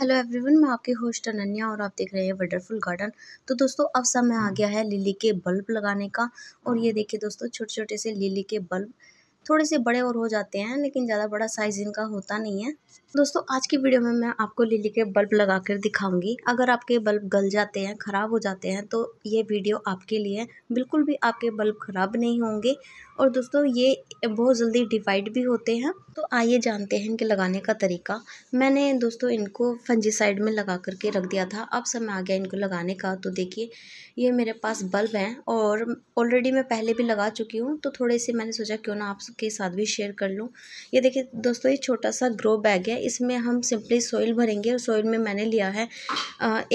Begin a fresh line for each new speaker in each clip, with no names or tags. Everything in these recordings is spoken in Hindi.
हेलो एवरीवन मैं आपकी होस्ट अनन्या और आप देख रहे हैं वंडरफुल गार्डन तो दोस्तों अब समय आ गया है लिली के बल्ब लगाने का और ये देखिए दोस्तों छोटे छोटे से लिली के बल्ब थोड़े से बड़े और हो जाते हैं लेकिन ज़्यादा बड़ा साइज़ इनका होता नहीं है दोस्तों आज की वीडियो में मैं आपको लिली के बल्ब लगा कर दिखाऊंगी अगर आपके बल्ब गल जाते हैं ख़राब हो जाते हैं तो ये वीडियो आपके लिए बिल्कुल भी आपके बल्ब ख़राब नहीं होंगे और दोस्तों ये बहुत जल्दी डिवाइड भी होते हैं तो आइए जानते हैं इनके लगाने का तरीका मैंने दोस्तों इनको फंजीसाइड में लगा करके रख दिया था अब समय आ गया इनको लगाने का तो देखिए ये मेरे पास बल्ब हैं और ऑलरेडी मैं पहले भी लगा चुकी हूँ तो थोड़े से मैंने सोचा क्यों ना आप आपके साथ भी शेयर कर लूँ ये देखिए दोस्तों ये छोटा सा ग्रो बैग है इसमें हम सिंपली सॉइल भरेंगे और सॉइल में मैंने लिया है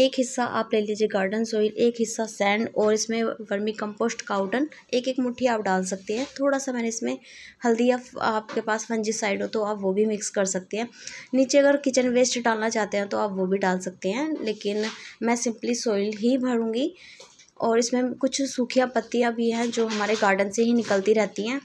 एक हिस्सा आप ले लीजिए गार्डन सॉइल एक हिस्सा सैंड और इसमें वर्मी कंपोस्ट काउडन एक एक मुट्ठी आप डाल सकते हैं थोड़ा सा मैंने इसमें हल्दी या आपके पास साइड हो तो आप वो भी मिक्स कर सकते हैं नीचे अगर किचन वेस्ट डालना चाहते हैं तो आप वो भी डाल सकते हैं लेकिन मैं सिंपली सॉइल ही भरूँगी और इसमें कुछ सूखिया पत्तियाँ भी हैं जो हमारे गार्डन से ही निकलती रहती हैं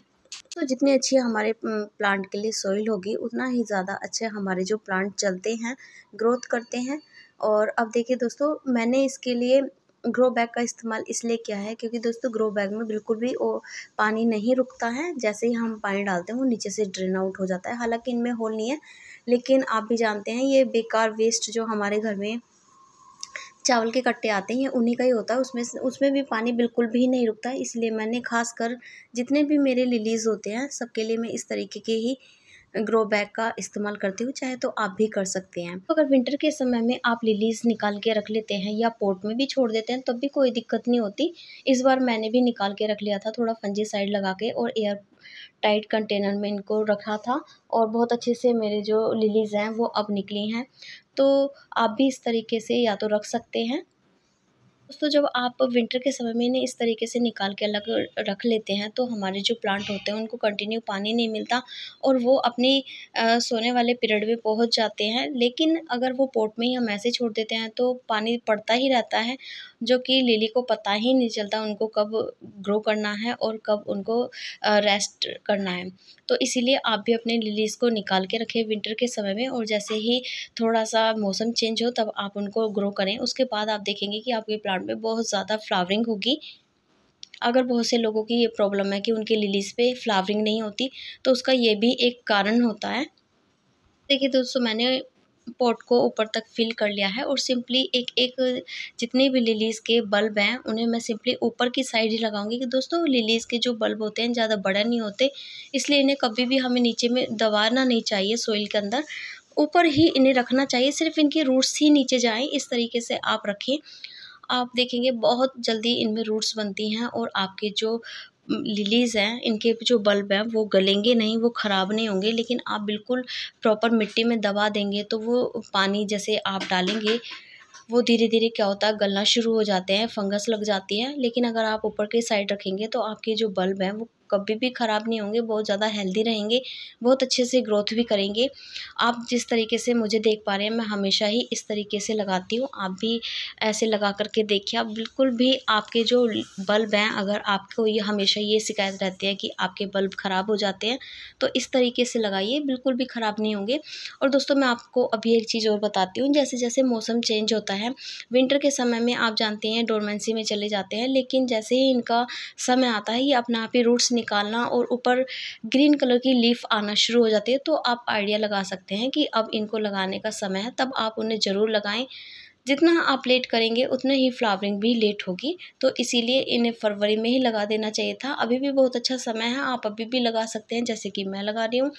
तो जितनी अच्छी हमारे प्लांट के लिए सॉइल होगी उतना ही ज़्यादा अच्छे हमारे जो प्लांट चलते हैं ग्रोथ करते हैं और अब देखिए दोस्तों मैंने इसके लिए ग्रो बैग का इस्तेमाल इसलिए किया है क्योंकि दोस्तों ग्रो बैग में बिल्कुल भी वो पानी नहीं रुकता है जैसे ही हम पानी डालते हैं वो नीचे से ड्रेन आउट हो जाता है हालांकि इनमें होल नहीं है लेकिन आप भी जानते हैं ये बेकार वेस्ट जो हमारे घर में चावल के कट्टे आते हैं उन्हीं का ही होता है उसमें उसमें भी पानी बिल्कुल भी नहीं रुकता इसलिए मैंने खासकर जितने भी मेरे लिलीज़ होते हैं सबके लिए मैं इस तरीके के ही ग्रो बैग का इस्तेमाल करते हो चाहे तो आप भी कर सकते हैं अगर विंटर के समय में आप लिलीज निकाल के रख लेते हैं या पोर्ट में भी छोड़ देते हैं तब भी कोई दिक्कत नहीं होती इस बार मैंने भी निकाल के रख लिया था थोड़ा फंजी साइड लगा के और एयर टाइट कंटेनर में इनको रखा था और बहुत अच्छे से मेरे जो लिलीज़ हैं वो अब निकली हैं तो आप भी इस तरीके से या तो रख सकते हैं दोस्तों जब आप विंटर के समय में इन्हें इस तरीके से निकाल के अलग रख लेते हैं तो हमारे जो प्लांट होते हैं उनको कंटिन्यू पानी नहीं मिलता और वो अपने सोने वाले पीरियड में पहुँच जाते हैं लेकिन अगर वो पोट में ही हम ऐसे छोड़ देते हैं तो पानी पड़ता ही रहता है जो कि लिली को पता ही नहीं चलता उनको कब ग्रो करना है और कब उनको रेस्ट करना है तो इसीलिए आप भी अपने लिलीज़ को निकाल के रखें विंटर के समय में और जैसे ही थोड़ा सा मौसम चेंज हो तब आप उनको ग्रो करें उसके बाद आप देखेंगे कि आपके प्लांट में बहुत ज़्यादा फ्लावरिंग होगी अगर बहुत से लोगों की ये प्रॉब्लम है कि उनके लिलीज़ पे फ्लावरिंग नहीं होती तो उसका ये भी एक कारण होता है देखिए दोस्तों मैंने पॉट को ऊपर तक फिल कर लिया है और सिंपली एक एक जितने भी लिलीज़ के बल्ब हैं उन्हें मैं सिंपली ऊपर की साइड ही लगाऊंगी कि दोस्तों लिलीज़ के जो बल्ब होते हैं ज़्यादा बड़ा नहीं होते इसलिए इन्हें कभी भी हमें नीचे में दबाना नहीं चाहिए सोइल के अंदर ऊपर ही इन्हें रखना चाहिए सिर्फ इनके रूट्स ही नीचे जाएँ इस तरीके से आप रखें आप देखेंगे बहुत जल्दी इनमें रूट्स बनती हैं और आपके जो लिलीज़ हैं इनके जो बल्ब हैं वो गलेंगे नहीं वो ख़राब नहीं होंगे लेकिन आप बिल्कुल प्रॉपर मिट्टी में दबा देंगे तो वो पानी जैसे आप डालेंगे वो धीरे धीरे क्या होता है गलना शुरू हो जाते हैं फंगस लग जाती है लेकिन अगर आप ऊपर के साइड रखेंगे तो आपके जो बल्ब हैं वो कभी भी ख़राब नहीं होंगे बहुत ज़्यादा हेल्दी रहेंगे बहुत अच्छे से ग्रोथ भी करेंगे आप जिस तरीके से मुझे देख पा रहे हैं मैं हमेशा ही इस तरीके से लगाती हूँ आप भी ऐसे लगा करके देखिए आप बिल्कुल भी आपके जो बल्ब हैं अगर आपको ये हमेशा ये शिकायत रहती है कि आपके बल्ब ख़राब हो जाते हैं तो इस तरीके से लगाइए बिल्कुल भी ख़राब नहीं होंगे और दोस्तों मैं आपको अभी एक चीज़ और बताती हूँ जैसे जैसे मौसम चेंज होता है विंटर के समय में आप जानते हैं डोरमेंसी में चले जाते हैं लेकिन जैसे ही इनका समय आता है ये अपना आप ही रूट्स निकालना और ऊपर ग्रीन कलर की लीफ आना शुरू हो जाती है तो आप आइडिया लगा सकते हैं कि अब इनको लगाने का समय है तब आप उन्हें ज़रूर लगाएं जितना आप लेट करेंगे उतना ही फ्लावरिंग भी लेट होगी तो इसीलिए इन्हें फरवरी में ही लगा देना चाहिए था अभी भी बहुत अच्छा समय है आप अभी भी लगा सकते हैं जैसे कि मैं लगा रही हूँ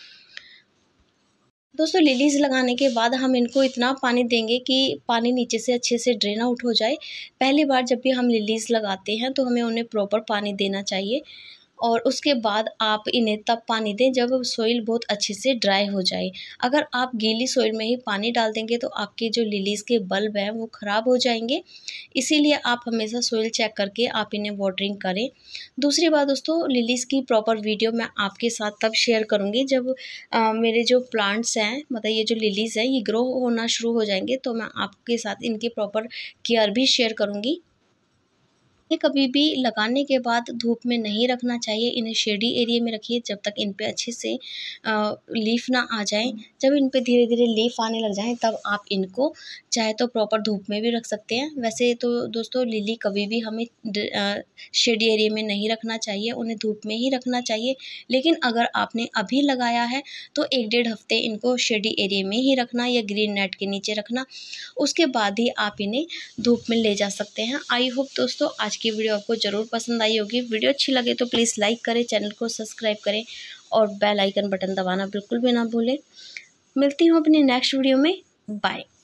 दोस्तों लिलीज़ लगाने के बाद हम इनको इतना पानी देंगे कि पानी नीचे से अच्छे से ड्रेन आउट हो जाए पहली बार जब भी हम लिलीज़ लगाते हैं तो हमें उन्हें प्रॉपर पानी देना चाहिए और उसके बाद आप इन्हें तब पानी दें जब सोइल बहुत अच्छे से ड्राई हो जाए अगर आप गीली सोइल में ही पानी डाल देंगे तो आपके जो लिलीज़ के बल्ब हैं वो ख़राब हो जाएंगे इसीलिए आप हमेशा सोइल चेक करके आप इन्हें वाटरिंग करें दूसरी बात दोस्तों लिलीज़ की प्रॉपर वीडियो मैं आपके साथ तब शेयर करूँगी जब आ, मेरे जो प्लांट्स हैं मतलब ये जो लिलीज़ हैं ये ग्रो होना शुरू हो जाएंगे तो मैं आपके साथ इनकी प्रॉपर केयर भी शेयर करूँगी ये कभी भी लगाने के बाद धूप में नहीं रखना चाहिए इन्हें शेडी एरिया में रखिए जब तक इन पर अच्छे से लीफ ना आ जाए जब इन पर धीरे धीरे लीफ आने लग जाए तब आप इनको चाहे तो प्रॉपर धूप में भी रख सकते हैं वैसे तो दोस्तों लिली कभी भी हमें शेडी एरिया में नहीं रखना चाहिए उन्हें धूप में ही रखना चाहिए लेकिन अगर आपने अभी लगाया है तो एक डेढ़ हफ्ते इनको शेडी एरिया में ही रखना या ग्रीन नेट के नीचे रखना उसके बाद ही आप इन्हें धूप में ले जा सकते हैं आई होप दोस्तों आज की वीडियो आपको ज़रूर पसंद आई होगी वीडियो अच्छी लगे तो प्लीज़ लाइक करें चैनल को सब्सक्राइब करें और बेल आइकन बटन दबाना बिल्कुल भी ना भूलें मिलती हूँ अपनी नेक्स्ट वीडियो में बाय